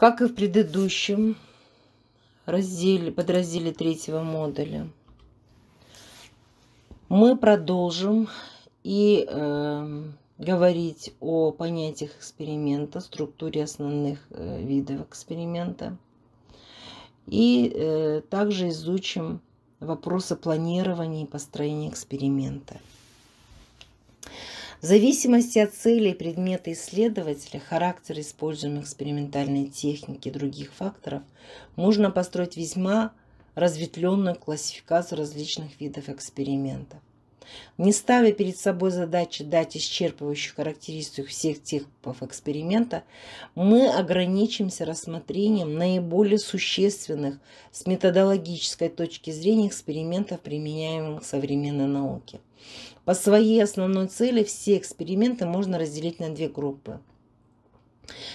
Как и в предыдущем разделе, подразделе третьего модуля, мы продолжим и э, говорить о понятиях эксперимента, структуре основных э, видов эксперимента. И э, также изучим вопросы планирования и построения эксперимента. В зависимости от цели и предмета исследователя, характера используемой экспериментальной техники и других факторов, можно построить весьма разветвленную классификацию различных видов экспериментов не ставя перед собой задачи дать исчерпывающую характеристику всех типов эксперимента, мы ограничимся рассмотрением наиболее существенных с методологической точки зрения экспериментов, применяемых в современной науке. По своей основной цели все эксперименты можно разделить на две группы.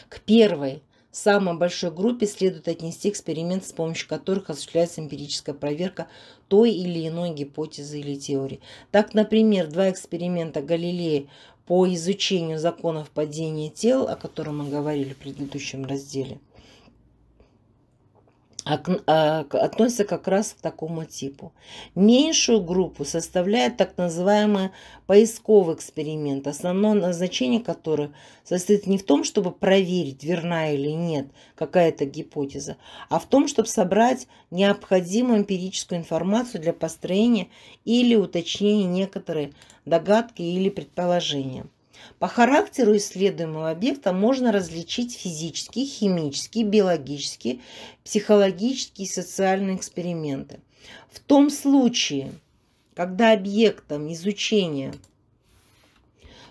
К первой – самой большой группе следует отнести эксперимент, с помощью которых осуществляется эмпирическая проверка той или иной гипотезы или теории. Так, например, два эксперимента Галилея по изучению законов падения тел, о котором мы говорили в предыдущем разделе – а, относится как раз к такому типу. Меньшую группу составляет так называемый поисковый эксперимент, основное назначение которого состоит не в том, чтобы проверить, верна или нет какая-то гипотеза, а в том, чтобы собрать необходимую эмпирическую информацию для построения или уточнения некоторой догадки или предположения. По характеру исследуемого объекта можно различить физические, химические, биологические, психологические и социальные эксперименты. В том случае, когда объектом изучения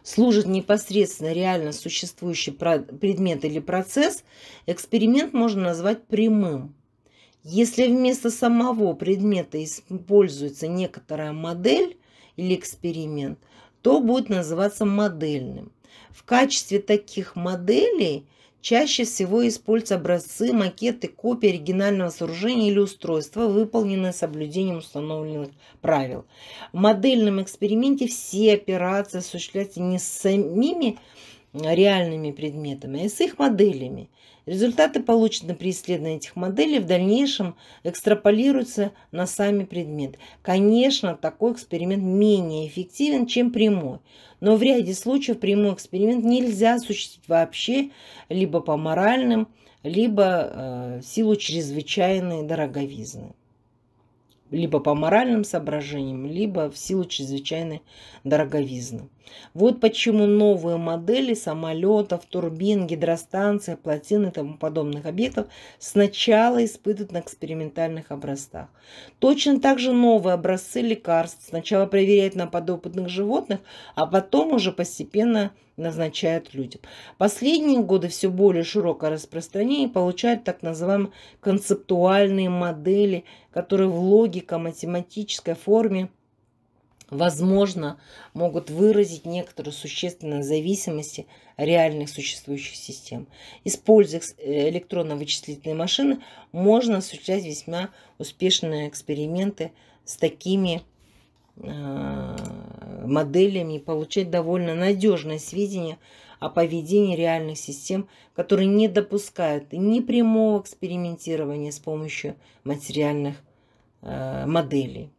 служит непосредственно реально существующий предмет или процесс, эксперимент можно назвать прямым. Если вместо самого предмета используется некоторая модель или эксперимент – то будет называться модельным. В качестве таких моделей чаще всего используются образцы, макеты, копии оригинального сооружения или устройства, выполненные с соблюдением установленных правил. В модельном эксперименте все операции осуществляются не самими реальными предметами, а с их моделями. Результаты, полученные при исследовании этих моделей, в дальнейшем экстраполируются на сами предметы. Конечно, такой эксперимент менее эффективен, чем прямой. Но в ряде случаев прямой эксперимент нельзя осуществить вообще, либо по моральным, либо э, в силу чрезвычайной дороговизны. Либо по моральным соображениям, либо в силу чрезвычайной дороговизны. Вот почему новые модели самолетов, турбин, гидростанций, плотин и тому подобных объектов сначала испытывают на экспериментальных образцах. Точно так же новые образцы лекарств сначала проверяют на подопытных животных, а потом уже постепенно назначают людям. Последние годы все более широкое распространение получают так называемые концептуальные модели, которые в логико-математической форме возможно, могут выразить некоторую существенную зависимость реальных существующих систем. Используя э, электронно-вычислительные машины, можно осуществлять весьма успешные эксперименты с такими э, моделями и получать довольно надежные сведения о поведении реальных систем, которые не допускают ни прямого экспериментирования с помощью материальных э, моделей.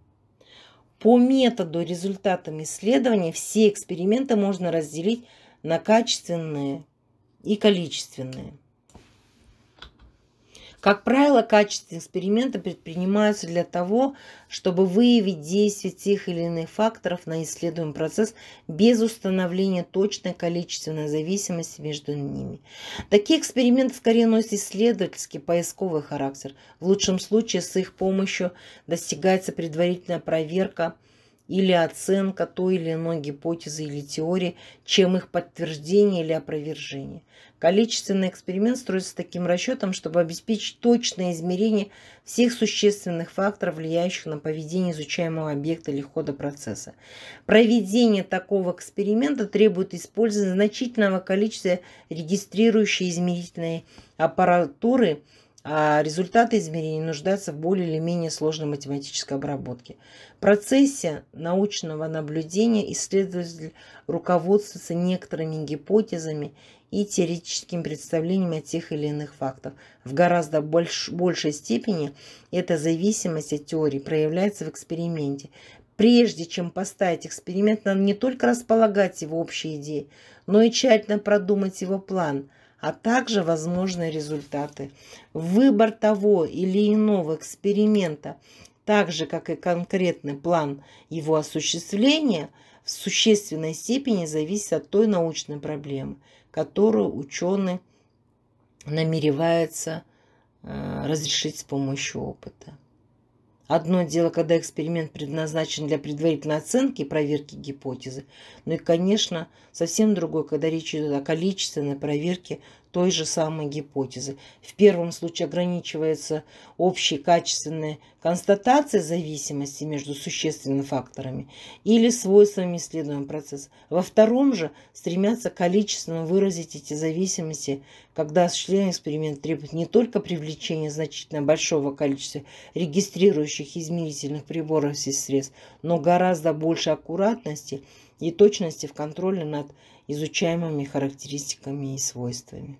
По методу и результатам исследований все эксперименты можно разделить на качественные и количественные. Как правило, качественные эксперименты предпринимаются для того, чтобы выявить действие тех или иных факторов на исследуемый процесс без установления точной количественной зависимости между ними. Такие эксперименты скорее носят исследовательский, поисковый характер. В лучшем случае с их помощью достигается предварительная проверка – или оценка той или иной гипотезы или теории, чем их подтверждение или опровержение. Количественный эксперимент строится таким расчетом, чтобы обеспечить точное измерение всех существенных факторов, влияющих на поведение изучаемого объекта или хода процесса. Проведение такого эксперимента требует использования значительного количества регистрирующей измерительной аппаратуры – а результаты измерений нуждаются в более или менее сложной математической обработке. В процессе научного наблюдения исследователь руководствуется некоторыми гипотезами и теоретическим представлением о тех или иных фактах. В гораздо больш, большей степени эта зависимость от теории проявляется в эксперименте. Прежде чем поставить эксперимент, надо не только располагать его общей идеей, но и тщательно продумать его план – а также возможные результаты. Выбор того или иного эксперимента, так же как и конкретный план его осуществления, в существенной степени зависит от той научной проблемы, которую ученый намеревается э, разрешить с помощью опыта. Одно дело, когда эксперимент предназначен для предварительной оценки и проверки гипотезы, ну и, конечно, совсем другое, когда речь идет о количественной проверке той же самой гипотезы. В первом случае ограничивается общей качественной констатацией зависимости между существенными факторами или свойствами исследуемого процесса. Во втором же стремятся количественно выразить эти зависимости, когда осуществление эксперимента требует не только привлечения значительно большого количества регистрирующих измерительных приборов и средств, но гораздо больше аккуратности – и точности в контроле над изучаемыми характеристиками и свойствами.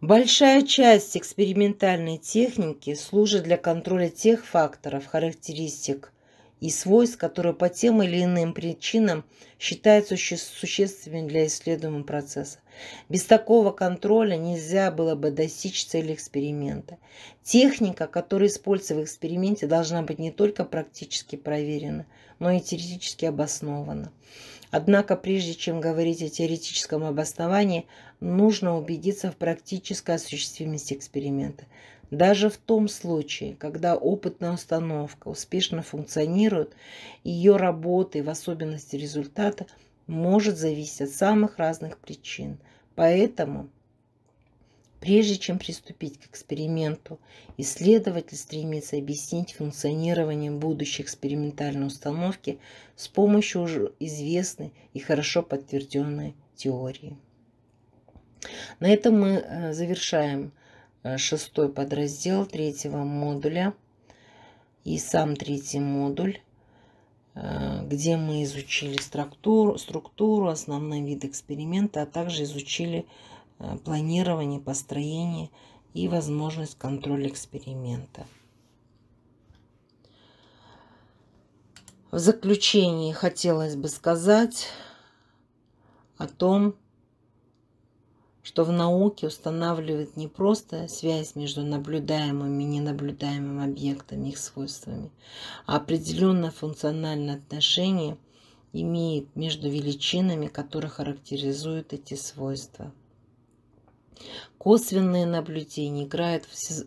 Большая часть экспериментальной техники служит для контроля тех факторов, характеристик и свойств, которые по тем или иным причинам считаются суще существенными для исследуемого процесса. Без такого контроля нельзя было бы достичь цели эксперимента. Техника, которая используется в эксперименте, должна быть не только практически проверена, но и теоретически обоснована. Однако, прежде чем говорить о теоретическом обосновании, нужно убедиться в практической осуществимости эксперимента. Даже в том случае, когда опытная установка успешно функционирует, ее работа и в особенности результата может зависеть от самых разных причин. Поэтому, прежде чем приступить к эксперименту, исследователь стремится объяснить функционирование будущей экспериментальной установки с помощью уже известной и хорошо подтвержденной теории. На этом мы э, завершаем Э, шестой подраздел третьего модуля и сам третий модуль, э, где мы изучили структуру, структуру, основной вид эксперимента, а также изучили э, планирование, построение и возможность контроля эксперимента. В заключении хотелось бы сказать о том, что в науке устанавливает не просто связь между наблюдаемыми и ненаблюдаемыми объектами, их свойствами, а определенное функциональное отношение имеет между величинами, которые характеризуют эти свойства. Косвенные наблюдения играют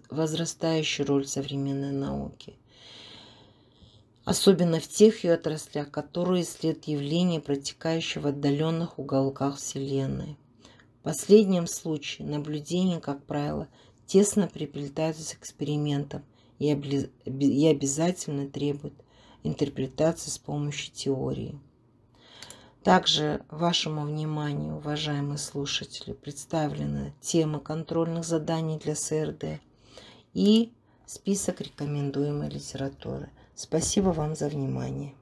возрастающую роль в современной науке особенно в тех ее отраслях, которые исследуют явления, протекающие в отдаленных уголках Вселенной. В последнем случае наблюдения, как правило, тесно приплетаются с экспериментом и, обли... и обязательно требуют интерпретации с помощью теории. Также вашему вниманию, уважаемые слушатели, представлены темы контрольных заданий для СРД и список рекомендуемой литературы. Спасибо вам за внимание.